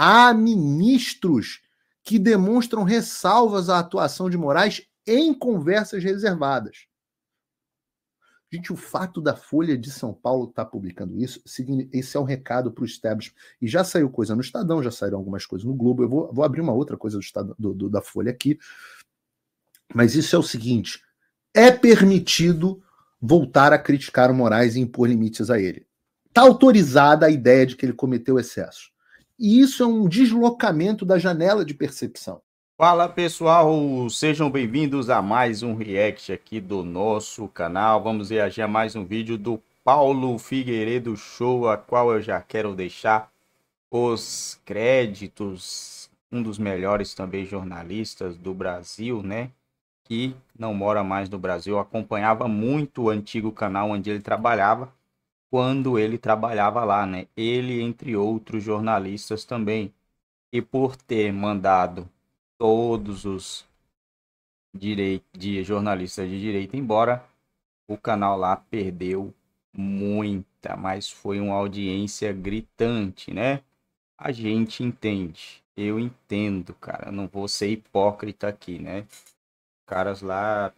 Há ministros que demonstram ressalvas à atuação de Moraes em conversas reservadas. Gente, o fato da Folha de São Paulo estar tá publicando isso, esse é um recado para o establishment. E já saiu coisa no Estadão, já saíram algumas coisas no Globo. Eu vou, vou abrir uma outra coisa do, do, do da Folha aqui. Mas isso é o seguinte: é permitido voltar a criticar o Moraes e impor limites a ele. Está autorizada a ideia de que ele cometeu excesso. E isso é um deslocamento da janela de percepção. Fala pessoal, sejam bem-vindos a mais um react aqui do nosso canal. Vamos reagir a mais um vídeo do Paulo Figueiredo Show, a qual eu já quero deixar os créditos, um dos melhores também jornalistas do Brasil, né? Que não mora mais no Brasil, acompanhava muito o antigo canal onde ele trabalhava quando ele trabalhava lá, né? Ele, entre outros jornalistas também. E por ter mandado todos os de jornalistas de direita embora, o canal lá perdeu muita, mas foi uma audiência gritante, né? A gente entende. Eu entendo, cara. Não vou ser hipócrita aqui, né? Caras lá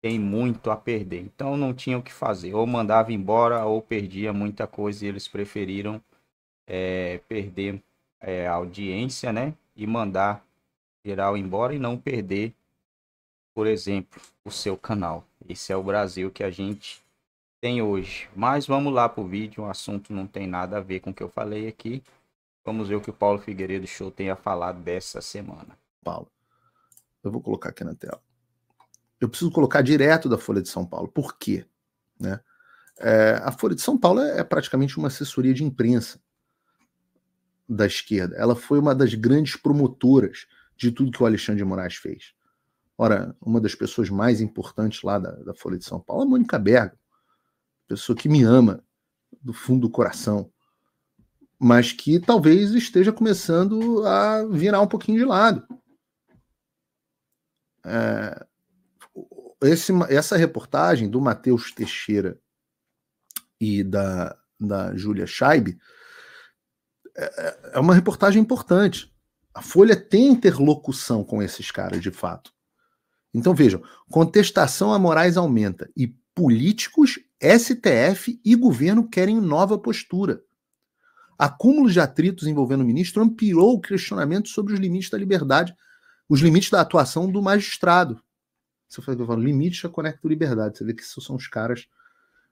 tem muito a perder. Então não tinha o que fazer. Ou mandava embora ou perdia muita coisa e eles preferiram é, perder é, a audiência, né? E mandar geral embora e não perder, por exemplo, o seu canal. Esse é o Brasil que a gente tem hoje. Mas vamos lá para o vídeo. O assunto não tem nada a ver com o que eu falei aqui. Vamos ver o que o Paulo Figueiredo Show tem a falar dessa semana. Paulo, eu vou colocar aqui na tela eu preciso colocar direto da Folha de São Paulo. Por quê? Né? É, a Folha de São Paulo é, é, praticamente uma assessoria de imprensa da esquerda. Ela foi uma das grandes promotoras de tudo que o Alexandre de Moraes fez. Ora, uma das pessoas mais importantes lá da, da Folha de São Paulo é a Mônica Berg, pessoa que me ama do fundo do coração, mas que talvez esteja começando a virar um pouquinho de lado. É, esse, essa reportagem do Matheus Teixeira e da, da Júlia Scheib é, é, é uma reportagem importante. A Folha tem interlocução com esses caras, de fato. Então vejam: contestação a Moraes aumenta e políticos, STF e governo querem nova postura. Acúmulo de atritos envolvendo o ministro ampliou o questionamento sobre os limites da liberdade, os limites da atuação do magistrado. Se eu falo limite, já conecto liberdade. Você vê que isso são os caras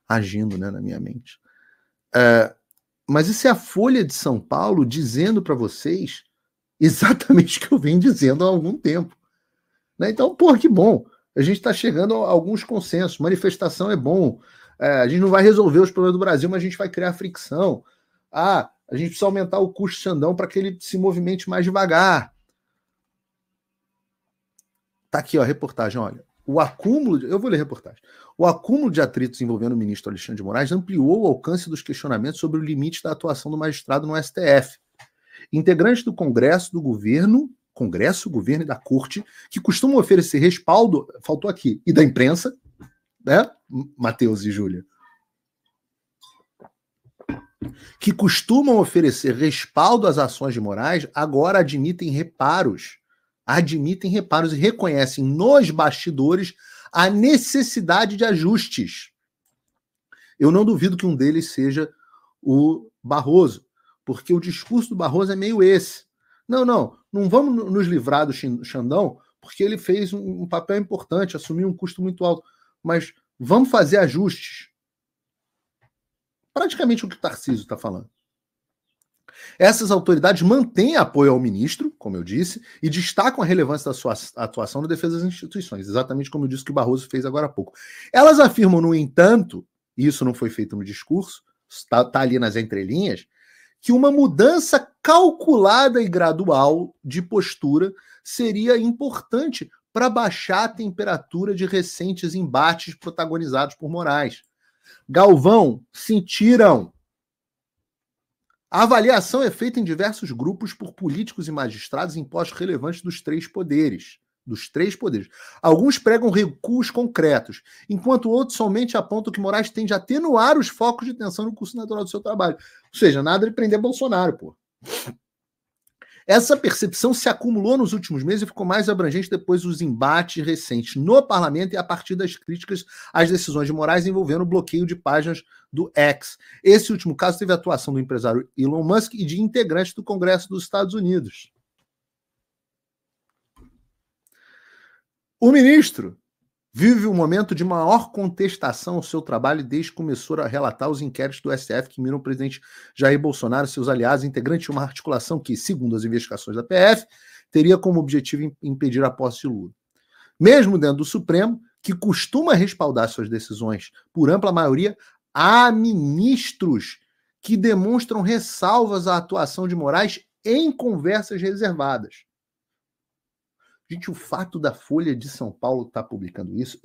agindo né, na minha mente. É, mas isso é a Folha de São Paulo dizendo para vocês exatamente o que eu venho dizendo há algum tempo. Né? Então, pô, que bom. A gente está chegando a alguns consensos. Manifestação é bom. É, a gente não vai resolver os problemas do Brasil, mas a gente vai criar fricção. Ah, a gente precisa aumentar o custo de Xandão para que ele se movimente mais devagar. Tá aqui, ó, a reportagem, olha o acúmulo, de, eu vou ler reportagem. O acúmulo de atritos envolvendo o ministro Alexandre de Moraes ampliou o alcance dos questionamentos sobre o limite da atuação do magistrado no STF. Integrantes do Congresso, do governo, Congresso, governo e da Corte, que costumam oferecer respaldo, faltou aqui, e da imprensa, né, Matheus e Júlia? Que costumam oferecer respaldo às ações de Moraes, agora admitem reparos admitem reparos e reconhecem nos bastidores a necessidade de ajustes. Eu não duvido que um deles seja o Barroso, porque o discurso do Barroso é meio esse. Não, não, não vamos nos livrar do Xandão, porque ele fez um papel importante, assumiu um custo muito alto, mas vamos fazer ajustes. Praticamente o que o Tarcísio está falando. Essas autoridades mantêm apoio ao ministro, como eu disse, e destacam a relevância da sua atuação na defesa das instituições, exatamente como eu disse que o Barroso fez agora há pouco. Elas afirmam, no entanto, e isso não foi feito no discurso, está tá ali nas entrelinhas, que uma mudança calculada e gradual de postura seria importante para baixar a temperatura de recentes embates protagonizados por Moraes. Galvão, sentiram a avaliação é feita em diversos grupos por políticos e magistrados em postos relevantes dos três poderes. Dos três poderes. Alguns pregam recuos concretos, enquanto outros somente apontam que Moraes tende a atenuar os focos de tensão no curso natural do seu trabalho. Ou seja, nada de prender Bolsonaro, pô. Essa percepção se acumulou nos últimos meses e ficou mais abrangente depois dos embates recentes no parlamento e a partir das críticas às decisões de Moraes envolvendo o bloqueio de páginas do X. Esse último caso teve a atuação do empresário Elon Musk e de integrantes do Congresso dos Estados Unidos. O ministro Vive o um momento de maior contestação ao seu trabalho desde que começou a relatar os inquéritos do STF que miram o presidente Jair Bolsonaro e seus aliados, integrante de uma articulação que, segundo as investigações da PF, teria como objetivo impedir a posse de Lula. Mesmo dentro do Supremo, que costuma respaldar suas decisões por ampla maioria, há ministros que demonstram ressalvas à atuação de Moraes em conversas reservadas. Gente, o fato da Folha de São Paulo estar tá publicando isso,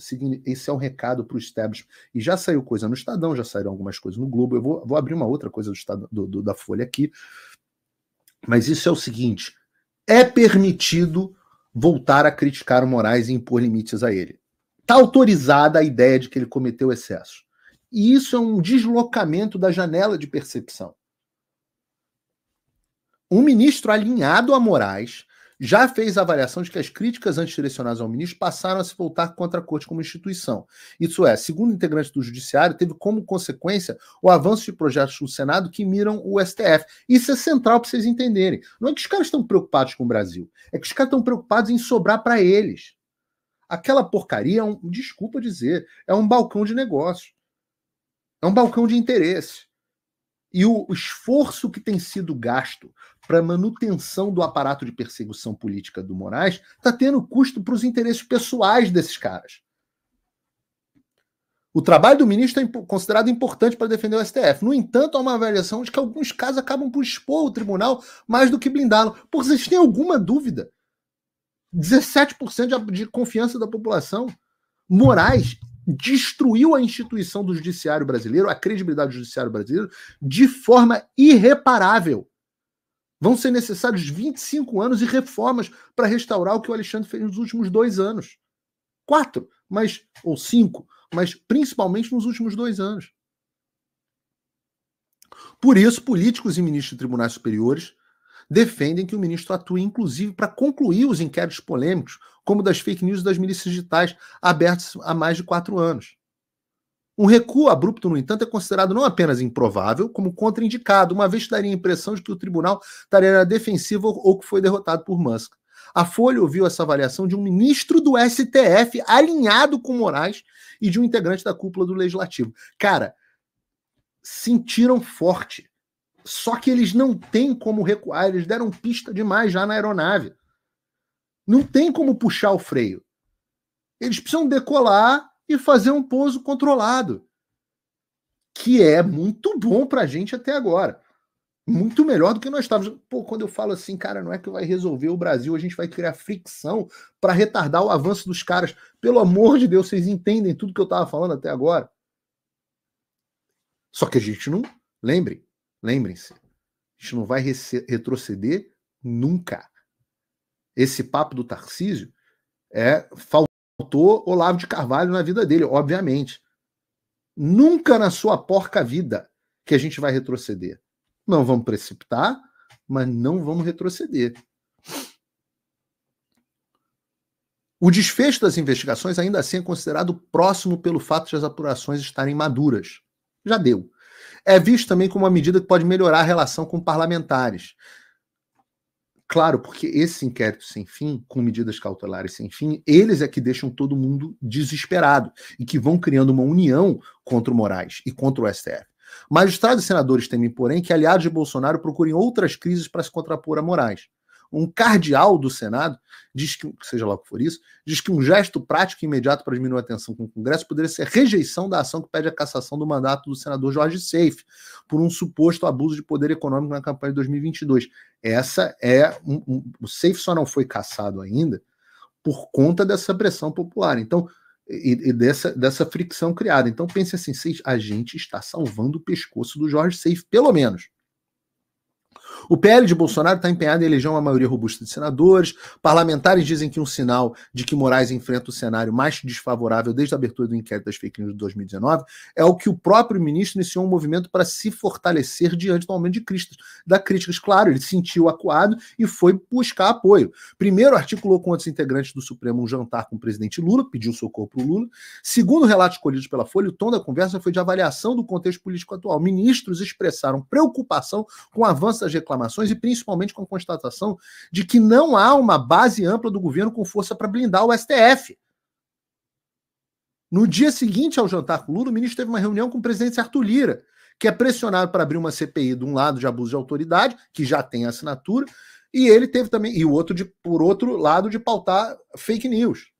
esse é um recado para o establishment. E já saiu coisa no Estadão, já saíram algumas coisas no Globo. Eu vou, vou abrir uma outra coisa do, do, do da Folha aqui. Mas isso é o seguinte: é permitido voltar a criticar o Moraes e impor limites a ele. Está autorizada a ideia de que ele cometeu excesso. E isso é um deslocamento da janela de percepção. Um ministro alinhado a Moraes já fez a avaliação de que as críticas antidirecionadas ao ministro passaram a se voltar contra a corte como instituição. Isso é, segundo integrante do judiciário, teve como consequência o avanço de projetos no Senado que miram o STF. Isso é central para vocês entenderem. Não é que os caras estão preocupados com o Brasil, é que os caras estão preocupados em sobrar para eles. Aquela porcaria é um, desculpa dizer, é um balcão de negócio. É um balcão de interesse. E o esforço que tem sido gasto para manutenção do aparato de perseguição política do Moraes está tendo custo para os interesses pessoais desses caras. O trabalho do ministro é considerado importante para defender o STF. No entanto, há uma avaliação de que alguns casos acabam por expor o tribunal mais do que blindá-lo. Por vocês têm alguma dúvida? 17% de confiança da população. Moraes destruiu a instituição do judiciário brasileiro, a credibilidade do judiciário brasileiro, de forma irreparável. Vão ser necessários 25 anos e reformas para restaurar o que o Alexandre fez nos últimos dois anos. Quatro, mas, ou cinco, mas principalmente nos últimos dois anos. Por isso, políticos e ministros de tribunais superiores defendem que o ministro atue, inclusive, para concluir os inquéritos polêmicos, como das fake news e das milícias digitais, abertos há mais de quatro anos. Um recuo abrupto, no entanto, é considerado não apenas improvável, como contraindicado, uma vez que daria a impressão de que o tribunal estaria na defensiva ou que foi derrotado por Musk. A Folha ouviu essa avaliação de um ministro do STF alinhado com Moraes e de um integrante da cúpula do Legislativo. Cara, sentiram forte. Só que eles não têm como recuar, eles deram pista demais já na aeronave. Não tem como puxar o freio. Eles precisam decolar e fazer um pouso controlado, que é muito bom para a gente até agora. Muito melhor do que nós estávamos. Pô, quando eu falo assim, cara, não é que vai resolver o Brasil, a gente vai criar fricção para retardar o avanço dos caras. Pelo amor de Deus, vocês entendem tudo que eu estava falando até agora. Só que a gente não. Lembrem, lembrem-se, a gente não vai retroceder nunca. Esse papo do Tarcísio é falta faltou Olavo de Carvalho na vida dele, obviamente. Nunca na sua porca vida que a gente vai retroceder. Não vamos precipitar, mas não vamos retroceder. O desfecho das investigações ainda assim é considerado próximo pelo fato de as apurações estarem maduras. Já deu. É visto também como uma medida que pode melhorar a relação com parlamentares, Claro, porque esse inquérito sem fim, com medidas cautelares sem fim, eles é que deixam todo mundo desesperado e que vão criando uma união contra o Moraes e contra o STF. Magistrados e senadores temem, porém, que aliados de Bolsonaro procurem outras crises para se contrapor a Moraes um cardeal do Senado, diz que, seja lá o que for isso, diz que um gesto prático e imediato para diminuir a tensão com o Congresso poderia ser a rejeição da ação que pede a cassação do mandato do senador Jorge Seife por um suposto abuso de poder econômico na campanha de 2022. Essa é um, um, o Seife só não foi cassado ainda por conta dessa pressão popular. Então, e, e, dessa, dessa fricção criada. Então pense assim, a gente está salvando o pescoço do Jorge Seif, pelo menos. O PL de Bolsonaro está empenhado em eleger uma maioria robusta de senadores. Parlamentares dizem que um sinal de que Moraes enfrenta o cenário mais desfavorável desde a abertura do inquérito das fake news de 2019 é o que o próprio ministro iniciou um movimento para se fortalecer diante do aumento de críticas. Da críticas, claro, ele sentiu acuado e foi buscar apoio. Primeiro, articulou com outros integrantes do Supremo um jantar com o presidente Lula, pediu socorro para o Lula. Segundo relatos colhidos pela Folha, o tom da conversa foi de avaliação do contexto político atual. Ministros expressaram preocupação com o avanço das reclamações e principalmente com a constatação de que não há uma base ampla do governo com força para blindar o STF. No dia seguinte ao jantar com o Lula, o ministro teve uma reunião com o presidente Arthur Lira, que é pressionado para abrir uma CPI de um lado de abuso de autoridade, que já tem assinatura, e ele teve também, e o outro de, por outro lado, de pautar fake news.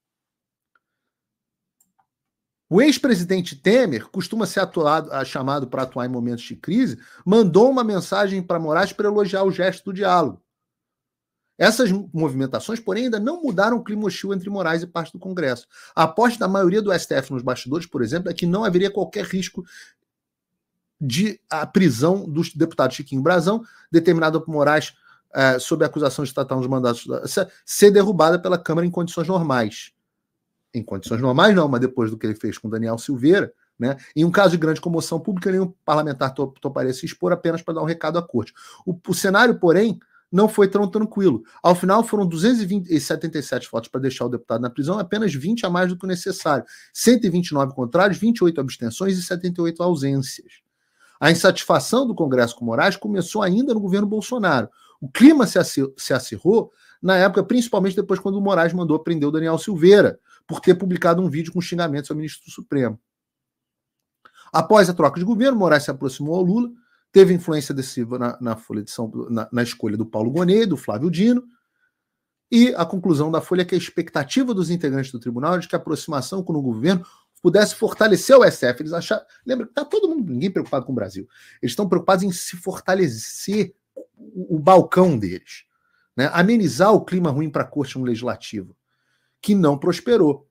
O ex-presidente Temer costuma ser atuado, ah, chamado para atuar em momentos de crise, mandou uma mensagem para Moraes para elogiar o gesto do diálogo. Essas movimentações, porém, ainda não mudaram o clima hostil entre Moraes e parte do Congresso. A aposta da maioria do STF nos bastidores, por exemplo, é que não haveria qualquer risco de a prisão do deputado Chiquinho Brazão, determinada por Moraes eh, sob a acusação de tratar uns mandatos ser derrubada pela Câmara em condições normais em condições normais não, mas depois do que ele fez com Daniel Silveira, né? Em um caso de grande comoção pública, nenhum parlamentar toparia se expor apenas para dar um recado à corte. O, o, cenário, porém, não foi tão tranquilo. Ao final, foram 277 votos para deixar o deputado na prisão, apenas 20 a mais do que o necessário. 129 contrários, 28 abstenções e 78 ausências. A insatisfação do Congresso com Moraes começou ainda no governo Bolsonaro. O clima se acirrou na época, principalmente depois quando o Moraes mandou prender o Daniel Silveira, por ter publicado um vídeo com xingamentos ao ministro do Supremo. Após a troca de governo, Moraes se aproximou ao Lula, teve influência decisiva na, na Folha de São na, na escolha do Paulo Gonet, do Flávio Dino, e a conclusão da Folha é que a expectativa dos integrantes do tribunal é de que a aproximação com o governo pudesse fortalecer o SF. Eles acharam. Lembra que está todo mundo, ninguém preocupado com o Brasil. Eles estão preocupados em se fortalecer o, o balcão deles né, amenizar o clima ruim para a corte no legislativo, que não prosperou.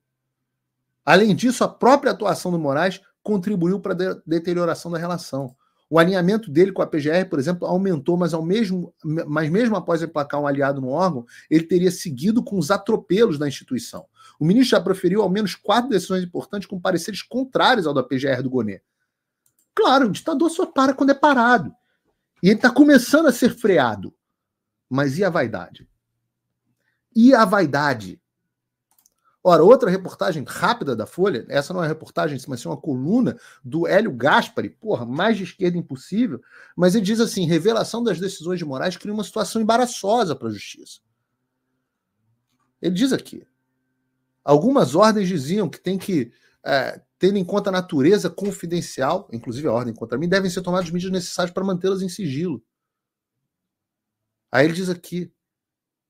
Além disso, a própria atuação do Moraes contribuiu para a de deterioração da relação. O alinhamento dele com a PGR, por exemplo, aumentou, mas, ao mesmo, mas mesmo após emplacar um aliado no órgão, ele teria seguido com os atropelos da instituição. O ministro já proferiu ao menos quatro decisões importantes com pareceres contrários ao da PGR do Gonê. Claro, o ditador só para quando é parado. E ele está começando a ser freado. Mas e a vaidade? E a vaidade? Ora, outra reportagem rápida da Folha, essa não é uma reportagem, mas sim uma coluna do Hélio Gaspari, porra, mais de esquerda impossível, mas ele diz assim: revelação das decisões de Moraes cria uma situação embaraçosa para a justiça. Ele diz aqui: algumas ordens diziam que tem que, é, tendo em conta a natureza confidencial, inclusive a ordem contra mim, devem ser tomadas medidas necessárias para mantê-las em sigilo. Aí ele diz aqui: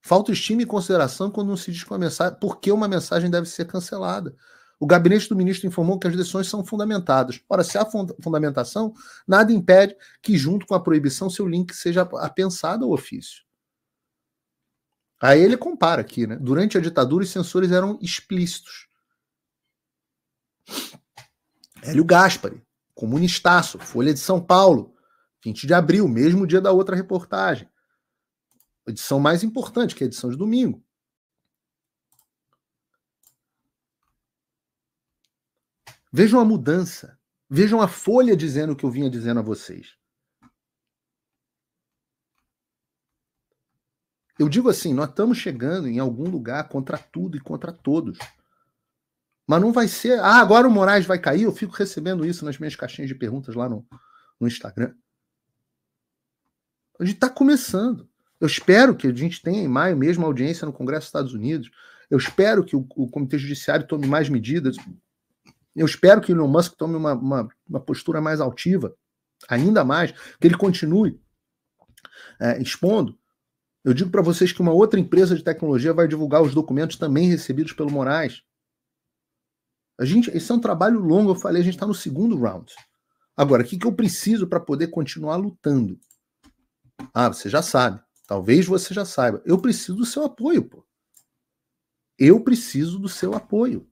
falta estima e consideração quando não se diz com a mensagem, porque uma mensagem deve ser cancelada. O gabinete do ministro informou que as decisões são fundamentadas. Ora, se há fundamentação, nada impede que, junto com a proibição, seu link seja apensado ao ofício. Aí ele compara aqui, né? Durante a ditadura, os censores eram explícitos. Hélio Gaspari, comunistaço, Folha de São Paulo, 20 de abril, mesmo dia da outra reportagem edição mais importante, que é a edição de domingo. Vejam a mudança. Vejam a folha dizendo o que eu vinha dizendo a vocês. Eu digo assim: nós estamos chegando em algum lugar contra tudo e contra todos. Mas não vai ser, ah, agora o Moraes vai cair, eu fico recebendo isso nas minhas caixinhas de perguntas lá no, no Instagram. A gente está começando. Eu espero que a gente tenha em maio mesmo audiência no Congresso dos Estados Unidos. Eu espero que o, o Comitê Judiciário tome mais medidas. Eu espero que o Elon Musk tome uma, uma, uma postura mais altiva, ainda mais, que ele continue é, expondo. Eu digo para vocês que uma outra empresa de tecnologia vai divulgar os documentos também recebidos pelo Moraes. A gente, esse é um trabalho longo, eu falei, a gente está no segundo round. Agora, o que, que eu preciso para poder continuar lutando? Ah, você já sabe. Talvez você já saiba. Eu preciso do seu apoio, pô. Eu preciso do seu apoio.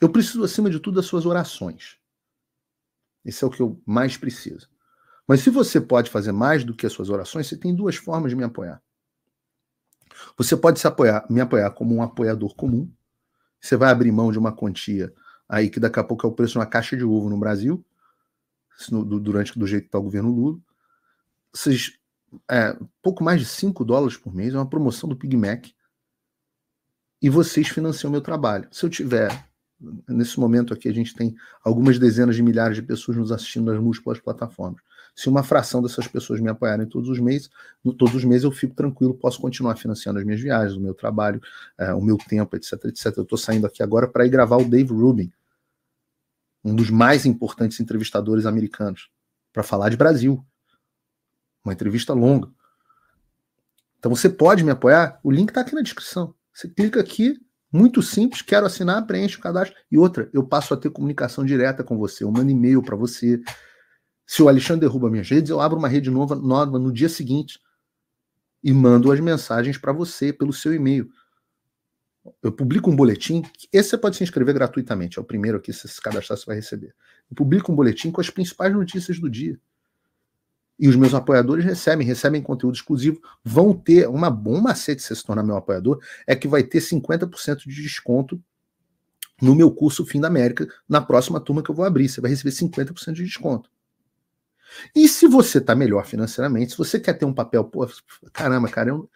Eu preciso, acima de tudo, das suas orações. Esse é o que eu mais preciso. Mas se você pode fazer mais do que as suas orações, você tem duas formas de me apoiar. Você pode se apoiar, me apoiar como um apoiador comum. Você vai abrir mão de uma quantia aí que daqui a pouco é o preço de uma caixa de ovo no Brasil, durante do jeito que está o governo Lula vocês é, pouco mais de 5 dólares por mês, é uma promoção do Big Mac, e vocês financiam meu trabalho. Se eu tiver, nesse momento aqui, a gente tem algumas dezenas de milhares de pessoas nos assistindo nas múltiplas plataformas. Se uma fração dessas pessoas me apoiarem todos os meses, no, todos os meses eu fico tranquilo, posso continuar financiando as minhas viagens, o meu trabalho, é, o meu tempo, etc, etc. Eu estou saindo aqui agora para ir gravar o Dave Rubin, um dos mais importantes entrevistadores americanos, para falar de Brasil uma entrevista longa. Então você pode me apoiar? O link está aqui na descrição. Você clica aqui, muito simples, quero assinar, preenche o cadastro. E outra, eu passo a ter comunicação direta com você, eu mando e-mail para você. Se o Alexandre derruba minhas redes, eu abro uma rede nova, nova no dia seguinte e mando as mensagens para você pelo seu e-mail. Eu publico um boletim, esse você pode se inscrever gratuitamente, é o primeiro aqui, se se cadastrar você vai receber. Eu publico um boletim com as principais notícias do dia e os meus apoiadores recebem, recebem conteúdo exclusivo, vão ter uma bom macete se se tornar meu apoiador, é que vai ter 50% de desconto no meu curso Fim da América, na próxima turma que eu vou abrir, você vai receber 50% de desconto. E se você está melhor financeiramente, se você quer ter um papel, pô, caramba, cara, eu,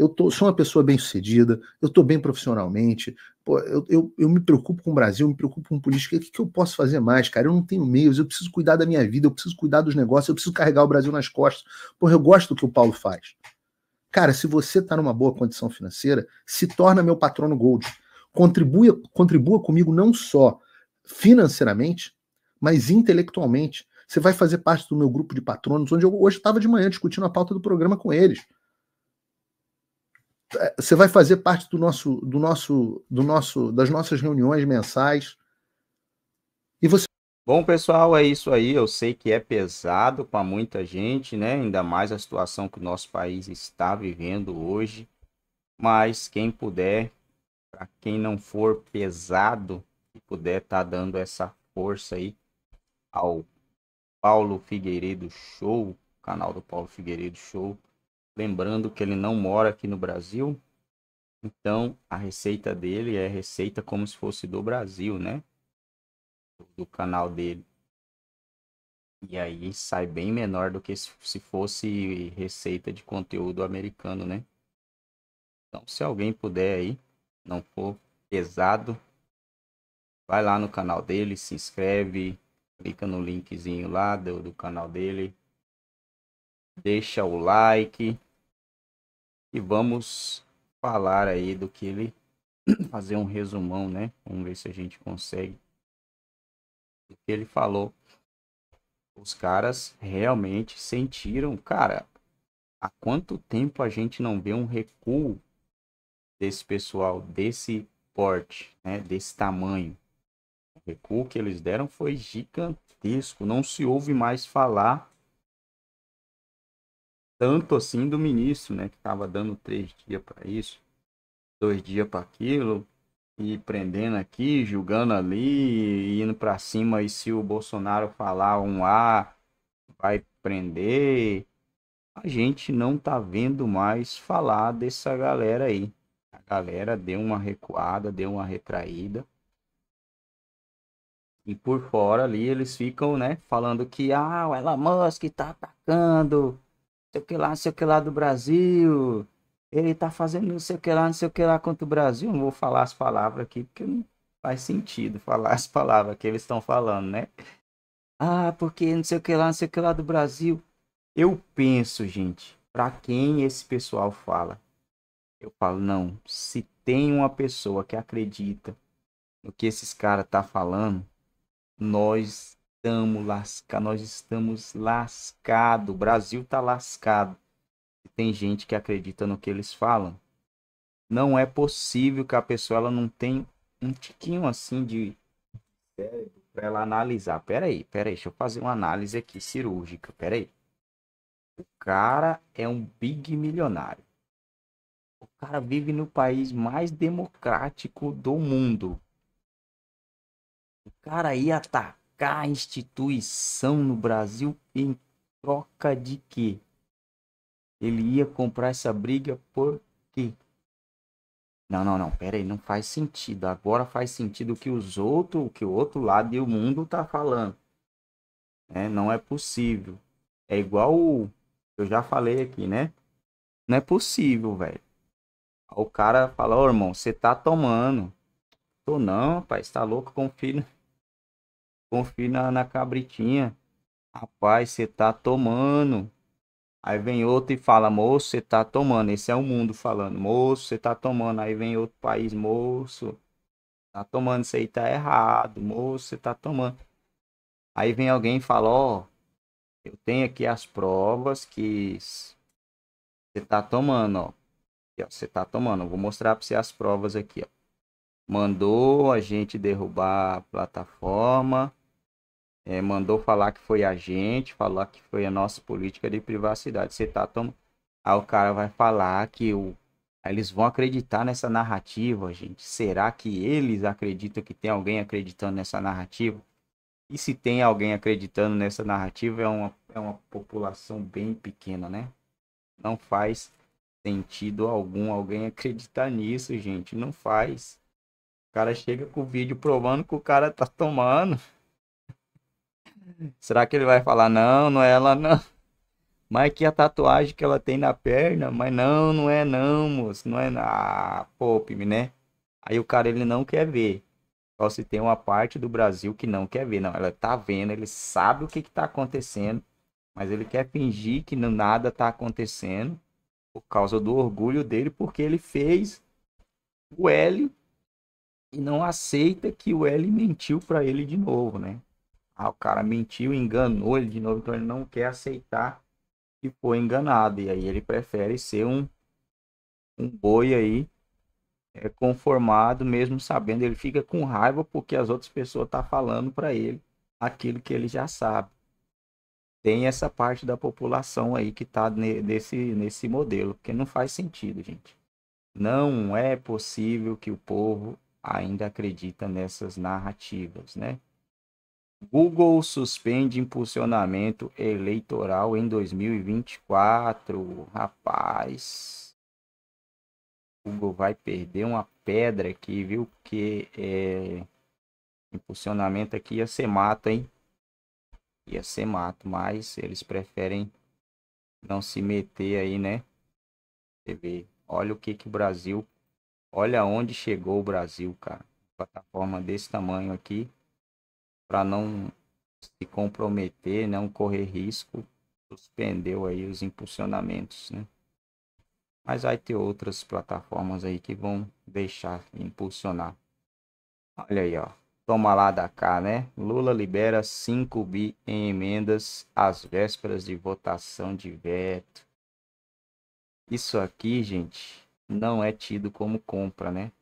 eu tô, sou uma pessoa bem-sucedida, eu estou bem profissionalmente, pô, eu, eu, eu, me preocupo com o Brasil, eu me preocupo com política, o que, que eu posso fazer mais, cara? Eu não tenho meios, eu preciso cuidar da minha vida, eu preciso cuidar dos negócios, eu preciso carregar o Brasil nas costas. Porra, eu gosto do que o Paulo faz. Cara, se você está numa boa condição financeira, se torna meu patrono Gold. Contribua, contribua comigo não só financeiramente, mas intelectualmente. Você vai fazer parte do meu grupo de patronos, onde eu hoje estava de manhã discutindo a pauta do programa com eles. É, você vai fazer parte do nosso, do nosso, do nosso, das nossas reuniões mensais. E você. Bom, pessoal, é isso aí. Eu sei que é pesado para muita gente, né? Ainda mais a situação que o nosso país está vivendo hoje. Mas quem puder, para quem não for pesado, e puder tá dando essa força aí ao Paulo Figueiredo Show, canal do Paulo Figueiredo Show Lembrando que ele não mora aqui no Brasil, então a receita dele é receita como se fosse do Brasil, né? Do canal dele. E aí sai bem menor do que se fosse receita de conteúdo americano, né? Então, se alguém puder aí, não for pesado, vai lá no canal dele, se inscreve, clica no linkzinho lá do, do canal dele, deixa o like e vamos falar aí do que ele fazer um resumão, né? Vamos ver se a gente consegue. O que ele falou. Os caras realmente sentiram, cara, há quanto tempo a gente não vê um recuo desse pessoal, desse porte, né, desse tamanho? O recuo que eles deram foi gigantesco, não se ouve mais falar tanto assim do ministro, né, que estava dando três dias para isso, dois dias para aquilo, e prendendo aqui, julgando ali, indo para cima. E se o Bolsonaro falar um A, vai prender. A gente não tá vendo mais falar dessa galera aí. A galera deu uma recuada, deu uma retraída. E por fora ali eles ficam, né, falando que ah, o Elon Musk tá atacando sei o que lá, não sei o que lá do Brasil. Ele tá fazendo não sei o que lá, não sei o que lá contra o Brasil. Não vou falar as palavras aqui, porque não faz sentido falar as palavras que eles estão falando, né? Ah, porque não sei o que lá, não sei o que lá do Brasil. Eu penso, gente, para quem esse pessoal fala. Eu falo, não, se tem uma pessoa que acredita no que esses caras tá falando, nós estamos lascados, nós estamos lascados, o Brasil está lascado. tem gente que acredita no que eles falam. Não é possível que a pessoa ela não tenha um tiquinho assim de cérebro para ela analisar. Pera aí, pera aí, deixa eu fazer uma análise aqui cirúrgica. Pera aí. O cara é um big milionário. O cara vive no país mais democrático do mundo. O cara ia tá a instituição no Brasil em troca de quê? Ele ia comprar essa briga por quê? Não, não, não, pera aí, não faz sentido. Agora faz sentido o que os outros, que o outro lado e o mundo tá falando. É, não é possível. É igual o, eu já falei aqui, né? Não é possível, velho. O cara fala, ô oh, irmão, você tá tomando. Tô não, rapaz, tá louco, filho confie na, na cabritinha. Rapaz, você tá tomando. Aí vem outro e fala, moço, você tá tomando. Esse é o mundo falando, moço, você tá tomando. Aí vem outro país, moço, tá tomando, isso aí tá errado, moço, você tá tomando. Aí vem alguém e fala, ó, oh, eu tenho aqui as provas que você tá tomando, ó. você tá tomando, vou mostrar para você as provas aqui, ó. Mandou a gente derrubar a plataforma é, mandou falar que foi a gente, falar que foi a nossa política de privacidade. Você tá tomando? Aí o cara vai falar que o. eles vão acreditar nessa narrativa, gente. Será que eles acreditam que tem alguém acreditando nessa narrativa? E se tem alguém acreditando nessa narrativa, é uma, é uma população bem pequena, né? Não faz sentido algum alguém acreditar nisso, gente. Não faz. O cara chega com o vídeo provando que o cara tá tomando. Será que ele vai falar, não, não é ela, não? Mas que a tatuagem que ela tem na perna, mas não, não é não, moço, não é não. Ah, poupe-me, né? Aí o cara, ele não quer ver. Só se tem uma parte do Brasil que não quer ver, não. Ela tá vendo, ele sabe o que que tá acontecendo, mas ele quer fingir que não, nada tá acontecendo por causa do orgulho dele, porque ele fez o L e não aceita que o L mentiu para ele de novo, né? Ah, o cara mentiu, enganou ele de novo, então ele não quer aceitar que foi enganado. E aí ele prefere ser um, um boi aí é, conformado, mesmo sabendo. Ele fica com raiva porque as outras pessoas estão tá falando para ele aquilo que ele já sabe. Tem essa parte da população aí que está nesse, nesse modelo, porque não faz sentido, gente. Não é possível que o povo ainda acredita nessas narrativas, né? Google suspende impulsionamento eleitoral em 2024. Rapaz. Google vai perder uma pedra aqui, viu? Porque é... impulsionamento aqui ia ser mato, hein? Ia ser mato, mas eles preferem não se meter aí, né? Você vê. Olha o que que o Brasil... Olha onde chegou o Brasil, cara. Plataforma desse tamanho aqui para não se comprometer, não correr risco, suspendeu aí os impulsionamentos, né? Mas vai ter outras plataformas aí que vão deixar impulsionar. Olha aí, ó. Toma lá da cá, né? Lula libera 5 bi em emendas às vésperas de votação de veto. Isso aqui, gente, não é tido como compra, né?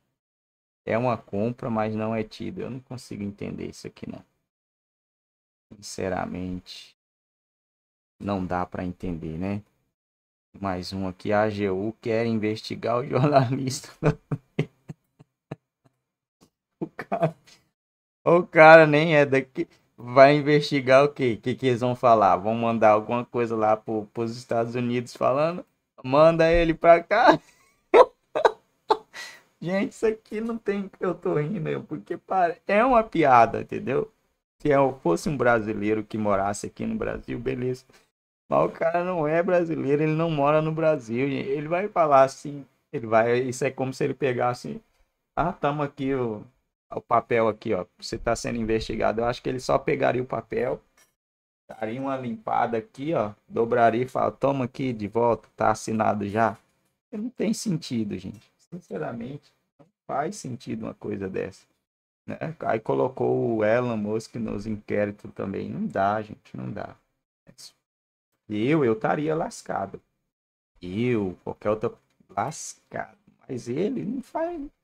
É uma compra, mas não é tido. Eu não consigo entender isso aqui, não. Sinceramente, não dá para entender, né? Mais um aqui, a AGU quer investigar o jornalista. o cara, o cara nem é daqui. Vai investigar o quê? O que, que eles vão falar? Vão mandar alguma coisa lá pro, os Estados Unidos falando? Manda ele para cá. Gente, isso aqui não tem que eu tô rindo, porque é uma piada, entendeu? se eu fosse um brasileiro que morasse aqui no Brasil, beleza. Mas o cara não é brasileiro, ele não mora no Brasil. Ele vai falar assim, ele vai. Isso é como se ele pegasse. Ah, tamo aqui, o, o papel aqui, ó. Você está sendo investigado. Eu acho que ele só pegaria o papel, daria uma limpada aqui, ó. Dobraria e fala, toma aqui de volta, tá assinado já. Não tem sentido, gente. Sinceramente, não faz sentido uma coisa dessa. Né? Aí colocou o Elon Musk nos inquéritos também. Não dá, gente, não dá. Eu, eu estaria lascado. Eu, qualquer outra, lascado. Mas ele não faz,